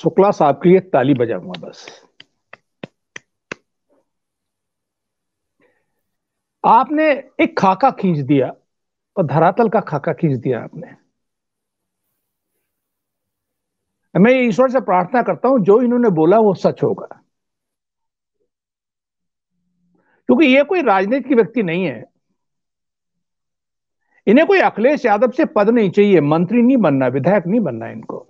शुक्ला साहब के लिए ताली बजाऊंगा बस आपने एक खाका खींच दिया और तो धरातल का खाका खींच दिया आपने मैं ईश्वर से प्रार्थना करता हूं जो इन्होंने बोला वो सच होगा क्योंकि ये कोई राजनीतिक व्यक्ति नहीं है इन्हें कोई अखिलेश यादव से पद नहीं चाहिए मंत्री नहीं बनना विधायक नहीं बनना इनको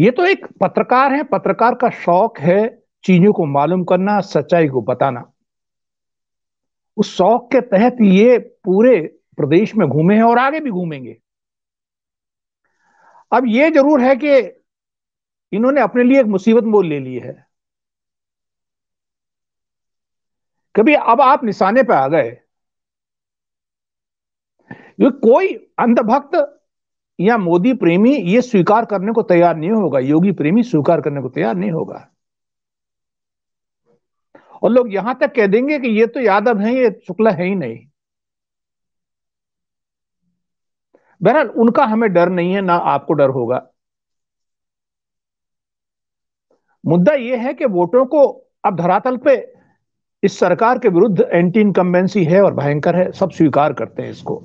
ये तो एक पत्रकार है पत्रकार का शौक है चीजों को मालूम करना सच्चाई को बताना उस शौक के तहत ये पूरे प्रदेश में घूमे हैं और आगे भी घूमेंगे अब ये जरूर है कि इन्होंने अपने लिए एक मुसीबत मोल ले ली है कभी अब आप निशाने पर आ गए कोई अंधभक्त या मोदी प्रेमी ये स्वीकार करने को तैयार नहीं होगा योगी प्रेमी स्वीकार करने को तैयार नहीं होगा और लोग यहां तक कह देंगे कि ये तो यादव है ये शुक्ला है ही नहीं बहरहाल उनका हमें डर नहीं है ना आपको डर होगा मुद्दा यह है कि वोटों को अब धरातल पे इस सरकार के विरुद्ध एंटी इनकम्बेंसी है और भयंकर है सब स्वीकार करते हैं इसको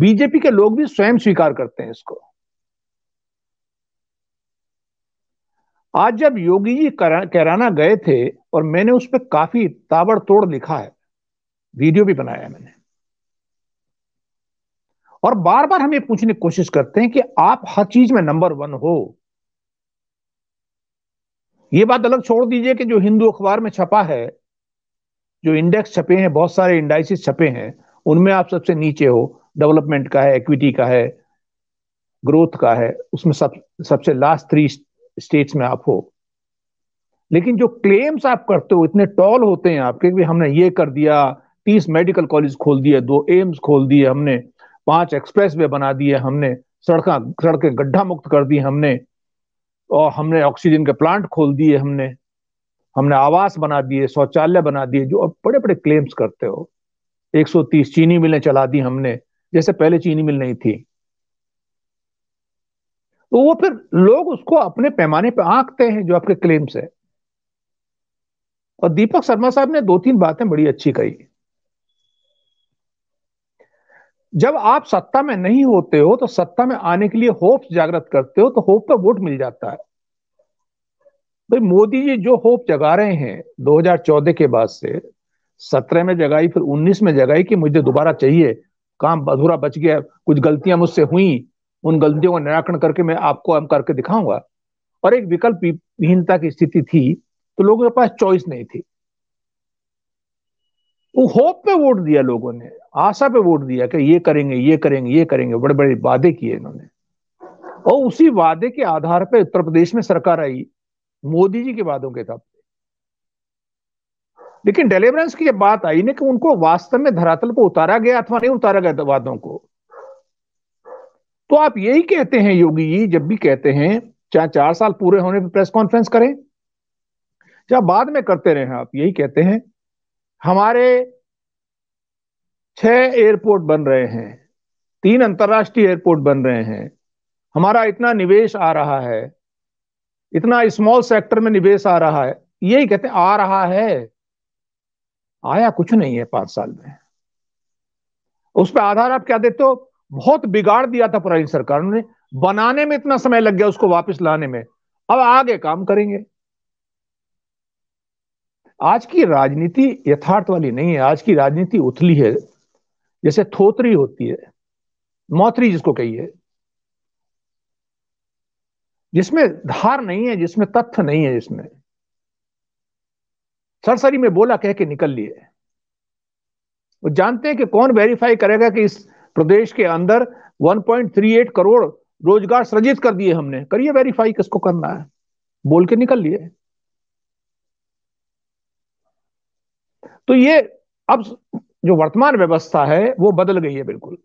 बीजेपी के लोग भी स्वयं स्वीकार करते हैं इसको आज जब योगी जी कैराना गए थे और मैंने उस पर काफी ताबड़तोड़ लिखा है वीडियो भी बनाया है मैंने और बार बार हम ये पूछने की कोशिश करते हैं कि आप हर चीज में नंबर वन हो ये बात अलग छोड़ दीजिए कि जो हिंदू अखबार में छपा है जो इंडेक्स छपे हैं बहुत सारे इंडाइसिस छपे हैं उनमें आप सबसे नीचे हो डेवलपमेंट का है इक्विटी का है ग्रोथ का है उसमें सब सबसे लास्ट थ्री स्टेट्स में आप हो लेकिन जो क्लेम्स आप करते हो इतने टॉल होते हैं आपके भी हमने ये कर दिया तीस मेडिकल कॉलेज खोल दिए दो एम्स खोल दिए हमने पांच एक्सप्रेस वे बना दिए हमने सड़क सड़कें गड्ढा मुक्त कर दी हमने और हमने ऑक्सीजन के प्लांट खोल दिए हमने हमने आवास बना दिए शौचालय बना दिए जो अब बड़े बड़े क्लेम्स करते हो 130 चीनी मिलें चला दी हमने जैसे पहले चीनी मिल नहीं थी तो वो फिर लोग उसको अपने पैमाने पर आंकते हैं जो आपके क्लेम्स है और दीपक शर्मा साहब ने दो तीन बातें बड़ी अच्छी कही जब आप सत्ता में नहीं होते हो तो सत्ता में आने के लिए होप जागृत करते हो तो होप पर वोट मिल जाता है भाई तो मोदी जी जो होप जगा रहे हैं 2014 के बाद से सत्रह में जगाई फिर उन्नीस में जगाई कि मुझे दोबारा चाहिए काम अधूरा बच गया कुछ गलतियां मुझसे हुई उन गलतियों का निराकरण करके मैं आपको हम करके दिखाऊंगा और एक विकल्प विहीनता की स्थिति थी तो लोगों के पास चॉइस नहीं थी वो होप पे वोट दिया लोगों ने आशा पे वोट दिया कि ये करेंगे ये करेंगे ये करेंगे बड़े बड़े वादे किए इन्होंने और उसी वादे के आधार पर उत्तर प्रदेश में सरकार आई मोदी जी के वादों के तब लेकिन डेलेवरेंस की जब बात आई ना कि उनको वास्तव में धरातल को उतारा गया अथवा नहीं उतारा गया वादों को तो आप यही कहते हैं योगी जी जब भी कहते हैं चाहे चार साल पूरे होने पर प्रेस कॉन्फ्रेंस करें चाहे बाद में करते रहे आप यही कहते हैं हमारे छह एयरपोर्ट बन रहे हैं तीन अंतर्राष्ट्रीय एयरपोर्ट बन रहे हैं हमारा इतना निवेश आ रहा है इतना स्मॉल सेक्टर में निवेश आ रहा है यही कहते आ रहा है आया कुछ नहीं है पांच साल में उस पर आधार आप क्या देते हो बहुत बिगाड़ दिया था पुरानी सरकार ने बनाने में इतना समय लग गया उसको वापस लाने में अब आगे काम करेंगे आज की राजनीति यथार्थ वाली नहीं है आज की राजनीति उथली है जैसे थोतरी होती है मौतरी जिसको कहिए जिसमें धार नहीं है जिसमें तथ्य नहीं है जिसमें सरसरी में बोला कह के निकल लिए वो जानते हैं कि कौन वेरीफाई करेगा कि इस प्रदेश के अंदर 1.38 करोड़ रोजगार सृजित कर दिए हमने करिए वेरीफाई किसको करना है बोल के निकल लिए तो ये अब जो वर्तमान व्यवस्था है वो बदल गई है बिल्कुल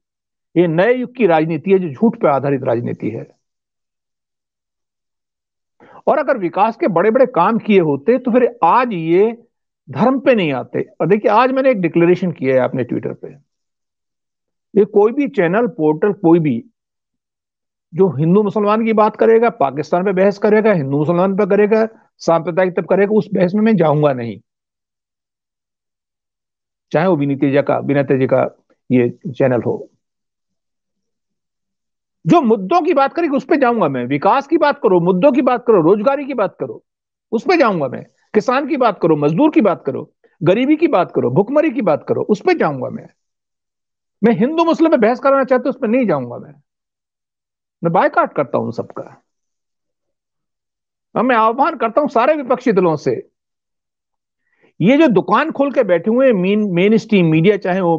ये नए युग की राजनीति है जो झूठ पर आधारित राजनीति है और अगर विकास के बड़े बड़े काम किए होते तो फिर आज ये धर्म पे नहीं आते और देखिए आज मैंने एक डिक्लेरेशन किया है आपने ट्विटर पे ये कोई भी चैनल पोर्टल कोई भी जो हिंदू मुसलमान की बात करेगा पाकिस्तान पे बहस करेगा हिंदू मुसलमान पे करेगा सांप्रदायिक तब करेगा उस बहस में मैं जाऊंगा नहीं चाहे वो विनीत का बिना तेजी का ये चैनल हो जो मुद्दों की बात करेगी उस पर जाऊंगा मैं विकास की बात करो मुद्दों की बात करो रोजगारी की बात करो उस पर जाऊंगा मैं किसान की बात करो मजदूर की बात करो गरीबी की बात करो भुखमरी की बात करो उस पर जाऊंगा मैं मैं हिंदू मुस्लिम में बहस कराना चाहता हूं उस पर नहीं जाऊंगा मैं मैं बायकाट करता हूं सबका अब मैं आह्वान करता हूं सारे विपक्षी दलों से ये जो दुकान खोल के बैठे हुए मेन मेन स्ट्रीम मीडिया चाहे वो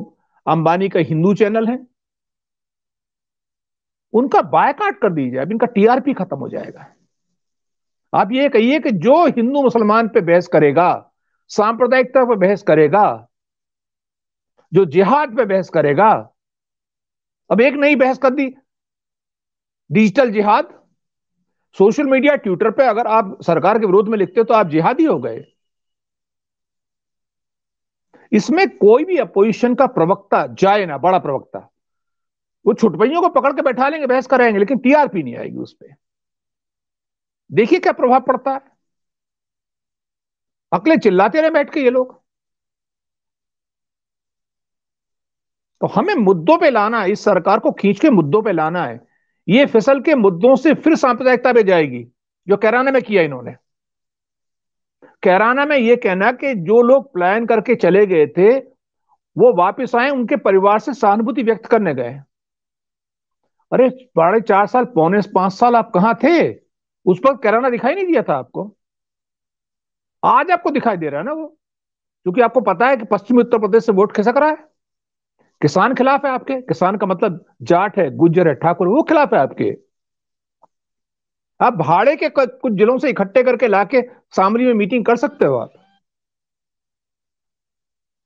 अंबानी का हिंदू चैनल है उनका बायकाट कर दीजिए अब इनका टीआरपी खत्म हो जाएगा आप ये कहिए कि जो हिंदू मुसलमान पे बहस करेगा सांप्रदायिकता पर बहस करेगा जो जिहाद पे बहस करेगा अब एक नई बहस कर दी डिजिटल जिहाद सोशल मीडिया ट्विटर पे अगर आप सरकार के विरोध में लिखते हो तो आप जिहादी हो गए इसमें कोई भी अपोजिशन का प्रवक्ता जाए ना बड़ा प्रवक्ता वो छुटपइयों को पकड़ के बैठा लेंगे बहस कराएंगे लेकिन टीआरपी नहीं आएगी उस पर देखिए क्या प्रभाव पड़ता है अकले चिल्लाते रहे बैठ के ये लोग तो हमें मुद्दों पे लाना है इस सरकार को खींच के मुद्दों पे लाना है ये फिसल के मुद्दों से फिर सांप्रदायिकता पे जाएगी जो कैराना में किया इन्होंने कैराना में यह कहना कि जो लोग प्लान करके चले गए थे वो वापस आए उनके परिवार से सहानुभूति व्यक्त करने गए अरे साढ़े चार साल पौने पांच साल आप कहा थे उस पर कराना दिखाई नहीं दिया था आपको आज आपको दिखाई दे रहा है ना वो क्योंकि आपको पता है कि पश्चिमी उत्तर प्रदेश से वोट खिसक रहा है किसान खिलाफ है आपके किसान का मतलब जाट है गुज्जर है ठाकुर वो खिलाफ है आपके आप भाड़े के कुछ जिलों से इकट्ठे करके लाके सामरी में मीटिंग कर सकते हो आप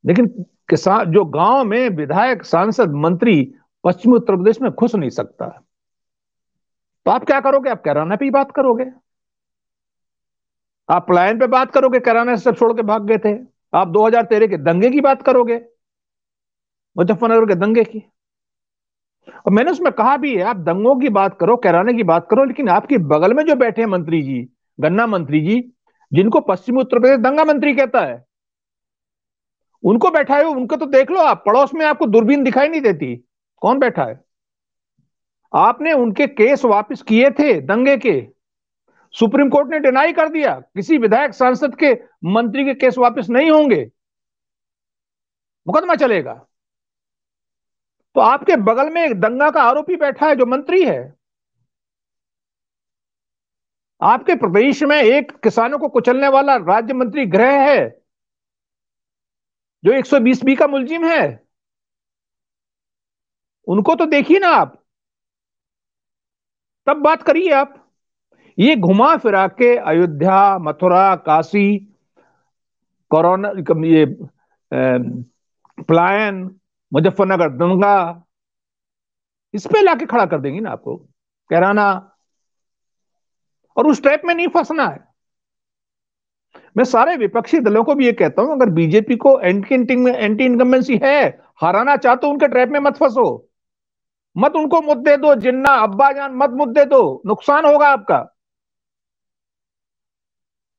लेकिन किसान जो गांव में विधायक सांसद मंत्री पश्चिमी उत्तर प्रदेश में घुस नहीं सकता तो आप क्या करोगे आप कैराना पे ही बात करोगे आप पलायन पे बात करोगे कैराना से सब छोड़ के भाग गए थे आप 2013 के दंगे की बात करोगे मुजफ्फरनगर के दंगे की और मैंने उसमें कहा भी है आप दंगों की बात करो कैराने की बात करो लेकिन आपके बगल में जो बैठे हैं मंत्री जी गन्ना मंत्री जी जिनको पश्चिमी उत्तर प्रदेश दंगा मंत्री कहता है उनको बैठाए उनको तो देख लो आप पड़ोस में आपको दूरबीन दिखाई नहीं देती कौन बैठा है आपने उनके केस वापस किए थे दंगे के सुप्रीम कोर्ट ने डिनाई कर दिया किसी विधायक सांसद के मंत्री के केस वापस नहीं होंगे मुकदमा चलेगा तो आपके बगल में एक दंगा का आरोपी बैठा है जो मंत्री है आपके प्रदेश में एक किसानों को कुचलने वाला राज्य मंत्री गृह है जो 120 बी का मुलजिम है उनको तो देखिए ना आप तब बात करिए आप ये घुमा फिरा के अयोध्या मथुरा काशी कोरोना ये पलायन मुजफ्फरनगर दंगा इस पे लाके खड़ा कर देंगे ना आपको कहराना और उस टाइप में नहीं फंसना है मैं सारे विपक्षी दलों को भी ये कहता हूं अगर बीजेपी को एंटी एंटी इनकम्बेंसी है हराना चाहते हो उनके ट्रैप में मत फंसो मत उनको मुद्दे दो जिन्ना अब्बा जान मत मुद्दे दो नुकसान होगा आपका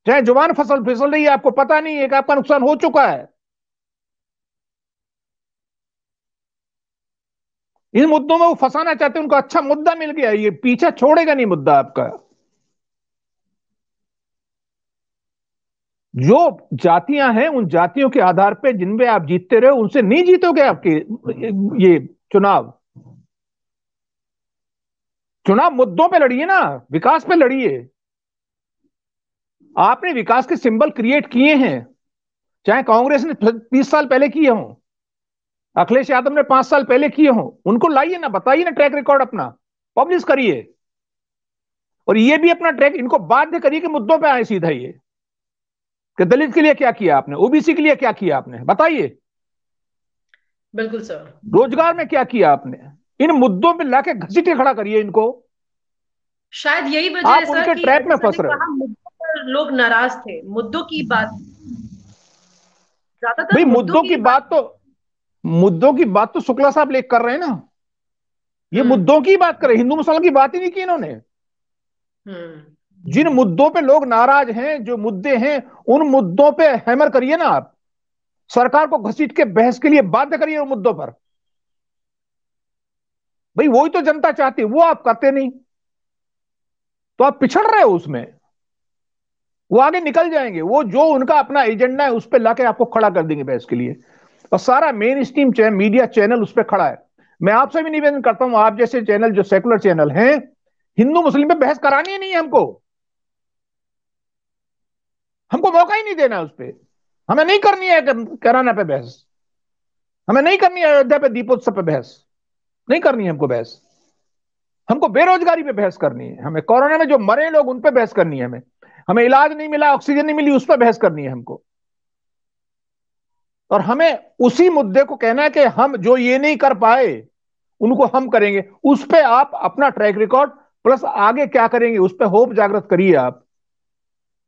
चाहे जुबान फसल फिसल रही है आपको पता नहीं है कि आपका नुकसान हो चुका है इन मुद्दों में वो फंसाना चाहते हैं उनको अच्छा मुद्दा मिल गया ये पीछा छोड़ेगा नहीं मुद्दा आपका जो जातियां हैं उन जातियों के आधार पर जिनमें आप जीतते रहे उनसे नहीं जीतोगे आपके ये चुनाव चुनाव मुद्दों पे लड़िए ना विकास पे लड़िए आपने विकास के सिंबल क्रिएट किए हैं चाहे कांग्रेस ने तीस साल पहले किए हों अखिलेश यादव ने पांच साल पहले किए हों उनको लाइए ना बताइए ना ट्रैक रिकॉर्ड अपना पब्लिश करिए और ये भी अपना ट्रैक इनको बाध्य करिए कि मुद्दों पे आए सीधा ये कि दलित के लिए क्या किया आपने ओबीसी के लिए क्या किया आपने बताइए बिल्कुल सर रोजगार में क्या किया आपने इन मुद्दों पे लाके घसीटे खड़ा करिए इनको शायद यही वजह आप उनके ट्रैप में फंस रहे लोग नाराज थे मुद्दों की बात ज्यादातर भाई मुद्दों की बात तो मुद्दों की बात तो शुक्ला साहब लेख कर रहे हैं ना ये हम्म। मुद्दों की बात करें हिंदू मुसलमान की बात ही नहीं की इन्होंने हम्म। जिन मुद्दों पे लोग नाराज हैं जो मुद्दे हैं उन मुद्दों पे हैमर करिए ना आप सरकार को घसीट के बहस के लिए बाध्य करिए उन मुद्दों पर भाई वही तो जनता चाहती है वो आप करते नहीं तो आप पिछड़ रहे हो उसमें वो आगे निकल जाएंगे वो जो उनका अपना एजेंडा है उस पर लाके आपको खड़ा कर देंगे बहस के लिए और सारा mainstream channel media channel उस पर खड़ा है मैं आपसे भी निवेदन करता हूं आप जैसे चैनल जो सेकुलर चैनल हैं हिंदू मुस्लिम पे बहस करानी ही नहीं है हमको हमको मौका ही नहीं देना है उस पर हमें नहीं करनी है कराना पे बहस हमें नहीं करनी है अयोध्या पे दीपोत्सव पे बहस नहीं करनी है हमको बहस हमको बेरोजगारी पे बहस करनी है हमें कोरोना में जो मरे लोग उन पे बहस करनी है हमें हमें इलाज नहीं मिला ऑक्सीजन नहीं मिली उस पर बहस करनी है हमको और हमें उसी मुद्दे को कहना है कि हम जो ये नहीं कर पाए उनको हम करेंगे उस पर आप अपना ट्रैक रिकॉर्ड प्लस आगे क्या करेंगे उस पर होप जागृत करिए आप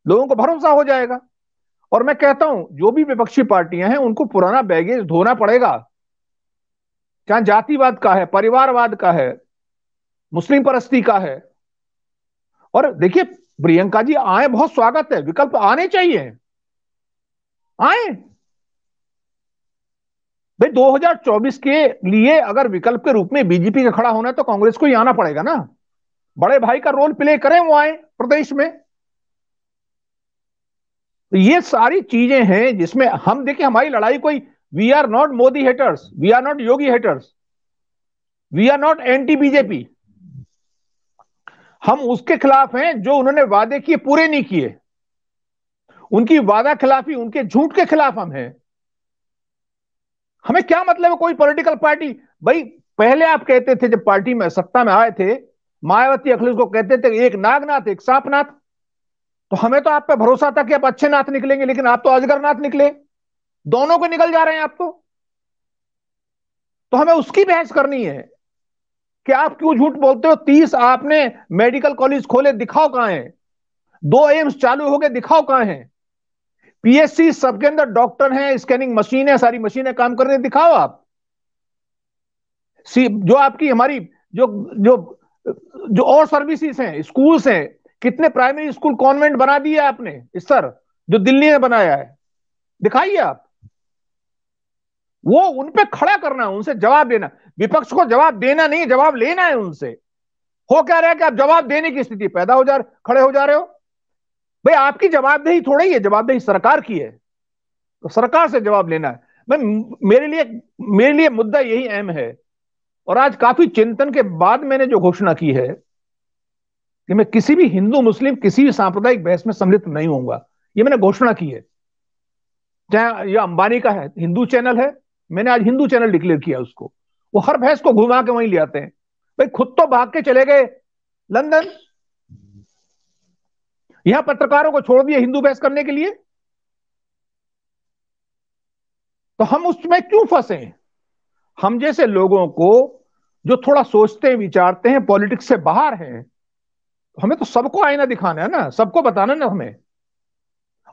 लोगों को भरोसा हो जाएगा और मैं कहता हूं जो भी विपक्षी पार्टियां हैं उनको पुराना बैगेज धोना पड़ेगा चाहे जातिवाद का है परिवारवाद का है मुस्लिम परस्ती का है और देखिए प्रियंका जी आए बहुत स्वागत है विकल्प आने चाहिए आए भाई 2024 के लिए अगर विकल्प के रूप में बीजेपी का खड़ा होना है तो कांग्रेस को ही आना पड़ेगा ना बड़े भाई का रोल प्ले करें वो आए प्रदेश में तो ये सारी चीजें हैं जिसमें हम देखिए हमारी लड़ाई कोई we are not Modi haters we are not Yogi haters we are not anti BJP हम उसके खिलाफ हैं जो उन्होंने वादे किए पूरे नहीं किए उनकी वादा खिलाफी उनके झूठ के खिलाफ हम हैं हमें क्या मतलब है कोई पॉलिटिकल पार्टी भाई पहले आप कहते थे जब पार्टी में सत्ता में आए थे मायावती अखिलेश को कहते थे एक नागनाथ एक सांपनाथ तो हमें तो आप पे भरोसा था कि आप अच्छे नाथ निकलेंगे लेकिन आप तो अजगर नाथ निकले दोनों को निकल जा रहे हैं आप तो तो हमें उसकी बहस करनी है कि आप क्यों झूठ बोलते हो तीस आपने मेडिकल कॉलेज खोले दिखाओ कहा है दो एम्स चालू हो गए दिखाओ कहा है पीएससी सबके अंदर डॉक्टर हैं स्कैनिंग मशीन है सारी मशीनें काम कर रही दिखाओ आप सी जो आपकी हमारी जो जो जो और सर्विसेज हैं स्कूल्स हैं कितने प्राइमरी स्कूल कॉन्वेंट बना दिए आपने इस सर जो दिल्ली में बनाया है दिखाइए आप वो उन पे खड़ा करना है उनसे जवाब देना विपक्ष को जवाब देना नहीं जवाब लेना है उनसे हो क्या रहा कि आप जवाब देने की स्थिति पैदा हो जा खड़े हो जा रहे हो भाई आपकी जवाबदेही थोड़ी है जवाबदेही सरकार की है तो सरकार से जवाब लेना है मैं मेरे लिए मेरे लिए मुद्दा यही अहम है और आज काफी चिंतन के बाद मैंने जो घोषणा की है कि मैं किसी भी हिंदू मुस्लिम किसी भी सांप्रदायिक बहस में सम्मिलित नहीं होऊंगा ये मैंने घोषणा की है चाहे यह अंबानी का है हिंदू चैनल है मैंने आज हिंदू चैनल डिक्लेयर किया उसको वो हर भैंस को घुमा के वहीं ले आते हैं भाई खुद तो भाग के चले गए लंदन यहां पत्रकारों को छोड़ दिया हिंदू बहस करने के लिए तो हम उसमें क्यों फंसे हम जैसे लोगों को जो थोड़ा सोचते हैं विचारते हैं पॉलिटिक्स से बाहर हैं हमें तो सबको आईना दिखाना है ना सबको बताना ना हमें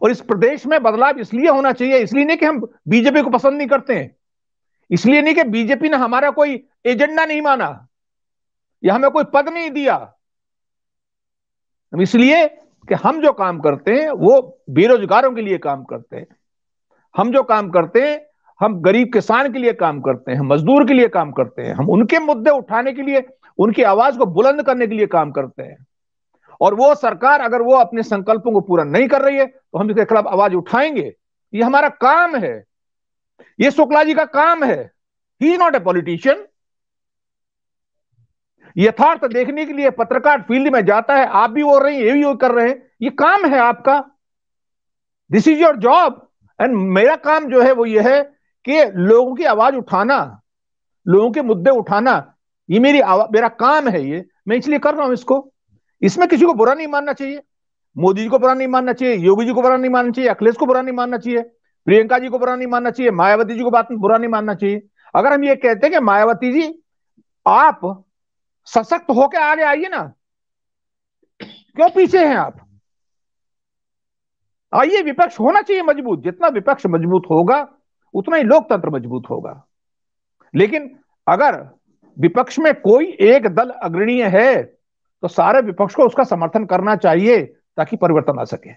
और इस प्रदेश में बदलाव इसलिए होना चाहिए इसलिए नहीं कि हम बीजेपी को पसंद नहीं करते हैं इसलिए नहीं कि बीजेपी ने हमारा कोई एजेंडा नहीं माना या हमें कोई पद नहीं दिया इसलिए कि हम जो काम करते हैं वो बेरोजगारों के लिए काम करते हैं हम जो काम करते हैं हम गरीब किसान के लिए काम करते हैं हम मजदूर के लिए काम करते हैं हम उनके मुद्दे उठाने के लिए उनकी आवाज को बुलंद करने के लिए काम करते हैं और वो सरकार अगर वो अपने संकल्पों को पूरा नहीं कर रही है तो हम इसके खिलाफ आवाज उठाएंगे ये हमारा काम है ये शुक्ला जी का काम है ही नॉट ए पॉलिटिशियन यथार्थ देखने के लिए पत्रकार फील्ड में जाता है आप भी हो रहे हैं ये भी कर रहे हैं ये काम है आपका this is your job and मेरा काम जो है वो ये है कि लोगों की आवाज उठाना लोगों के मुद्दे उठाना ये मेरी मेरा काम है ये मैं इसलिए कर रहा हूं इसको इसमें किसी को बुरा नहीं मानना चाहिए मोदी जी को बुरा नहीं मानना चाहिए योगी जी को बुरा नहीं मानना चाहिए अखिलेश को बुरा नहीं मानना चाहिए प्रियंका जी को बुरा नहीं मानना चाहिए मायावती जी को बात बुरा नहीं मानना चाहिए अगर हम ये कहते हैं कि मायावती जी आप सशक्त होकर आगे आइए ना क्यों पीछे हैं आप आइए विपक्ष होना चाहिए मजबूत जितना विपक्ष मजबूत होगा उतना ही लोकतंत्र मजबूत होगा लेकिन अगर विपक्ष में कोई एक दल अग्रणीय है तो सारे विपक्ष को उसका समर्थन करना चाहिए ताकि परिवर्तन आ सके